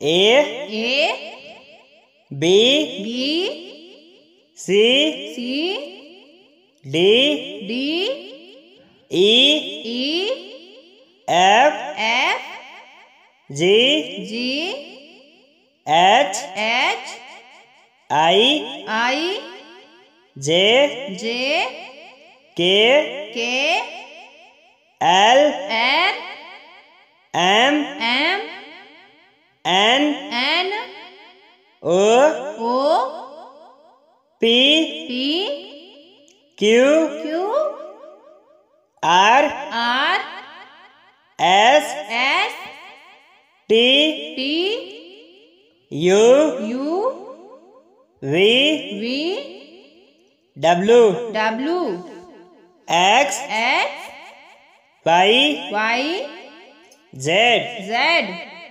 A A B B C C D D E E F F G G H H I I J J K K L L M M N N O O P P Q Q R R S S T T U U V V W W X X Y Y Z Z